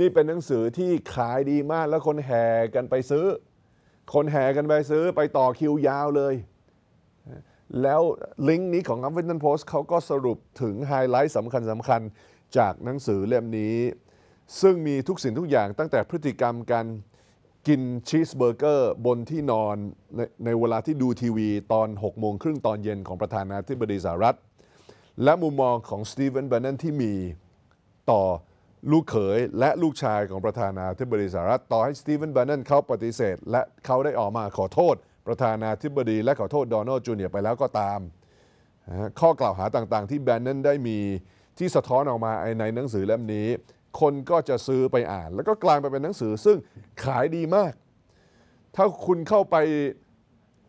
นี่เป็นหนังสือที่ขายดีมาก แล้วคนแห่กันไปซื้อ คนแห่กันไปซื้อไปต่อคิวยาวเลย แล้วลิงก์นี้ของ u f f i t o n Post เขาก็สรุปถึงไฮไลท์สำคัญสำคัญจากหนังสือเล่มนี้ ซึ่งมีทุกสิ่งทุกอย่าง ตั้งแต่พฤติกรรมการกินชีสเบอร์เกอร์บนที่นอนในในเวลาที่ดูทีวี ตอน 6 โมงครึ่งตอนเย็นของประธานาธิบดีสหรัฐ และมุมมองของสตีเวนเบนนนที่มีต่อลูกเขยและลูกชายของประธานาธิบดีสหรัฐต่อให้สตีเวนบันนันเขาปฏิเสธและเขาได้ออกมาขอโทษ ประธานาธิบดีและขอโทษโดนัลด์จูเนียไปแล้วก็ตาม ข้อกล่าวหาต่างๆ ที่แบนนันได้มีที่สะท้อนออกมาในหนังสือเล่มนี้ คนก็จะซื้อไปอ่านแล้วก็กลายไปเป็นหนังสือซึ่งขายดีมาก ถ้าคุณเข้าไป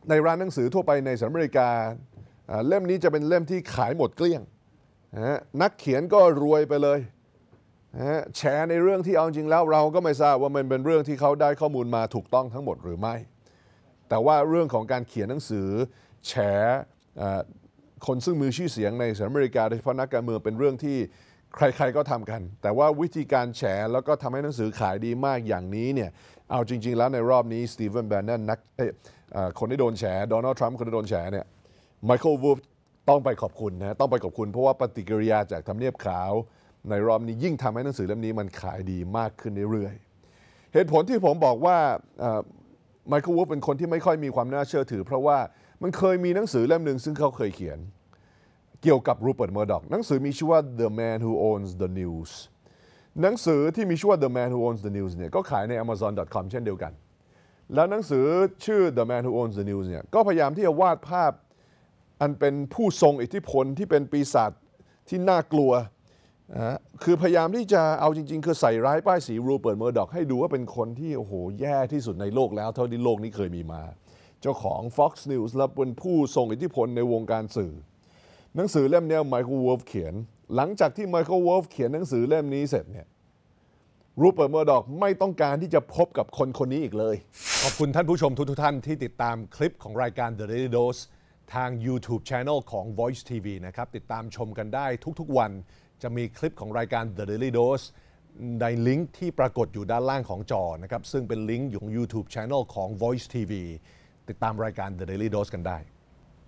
ในร้านหนังสือทั่วไปในสหรัฐอเมริกาเล่มนี้จะเป็นเล่มที่ขายหมดเกลี้ยงนักเขียนก็รวยไปเลยแชร์ในเรื่องที่เอาจริงแล้วเราก็ไม่ทราบว่ามันเป็นเรื่องที่เขาได้ข้อมูลมาถูกต้องทั้งหมดหรือไม่ แต่ว่าเรื่องของการเขียนหนังสือแฉคนซึ่งมือชื่อเสียงในสหรัฐอเมริกาโดยเฉพาะนักการเมืองเป็นเรื่องที่ใครๆก็ทำกัน แต่ว่าวิธีการแฉแล้วก็ทำให้หนังสือขายดีมากอย่างนี้เนี่ยเอาจริงๆ แล้วในรอบนี้สตีเวนแบนนนักคนที่โดนแฉโดนัลด์ทรัมป์คนที่โดนแฉเนี่ยไมเคิลวูฟต้องไปขอบคุณนะต้องไปขอบคุณเพราะว่าปฏิกิริยาจากทำเนียบขาวในรอบนี้ยิ่งทำให้หนังสือเล่มนี้มันขายดีมากขึ้นเรื่อยๆเหตุผลที่ผมบอกว่าไมเคิลวูฟเป็นคนที่ไม่ค่อยมีความน่าเชื่อถือ เพราะว่ามันเคยมีหนังสือเล่มหนึ่งซึ่งเขาเคยเขียนเกี่ยวกับรูเปิร์ตเมอร์ด็อก หนังสือมีชื่อว่า The Man Who Owns the News หนังสือที่มีชื่อว่า The Man Who Owns the News เนี่ยก็ขายใน Amazon.com เช่นเดียวกัน แล้วหนังสือชื่อ The Man Who Owns the News เนี่ยก็พยายามที่จะวาดภาพอันเป็นผู้ทรงอิทธิพลที่เป็นปีศาจที่น่ากลัวนะคือพยายามที่จะเอาจริงๆ คือใส่ร้ายป้ายสีรูเปิดเมอร์ด็อกให้ดูว่าเป็นคนที่โอ้โหแย่ที่สุดในโลกแล้วเท่าที่โลกนี้เคยมีมา เจ้าของ Fox News และเป็นผู้ทรงอิทธิพลในวงการสื่อ หนังสือเล่มนี้ไมเคิลวอลฟ์เขียน หลังจากที่ไมเคิลวอลฟ์เขียนหนังสือเล่มนี้เสร็จเนี่ยรูเปิดเมอร์ด็อกไม่ต้องการที่จะพบกับคนคนนี้อีกเลย ขอบคุณท่านผู้ชมทุกท่านที่ติดตามคลิปของรายการ The Daily Dose ทาง YouTube Channel ของ Voice TV นะครับติดตามชมกันได้ทุกๆวันจะมีคลิปของรายการ The Daily Dose ในลิงก์ที่ปรากฏอยู่ด้านล่างของจอนะครับซึ่งเป็นลิงก์อยู่ของ YouTube Channel ของ Voice TV ติดตามรายการ The Daily Dose กันได้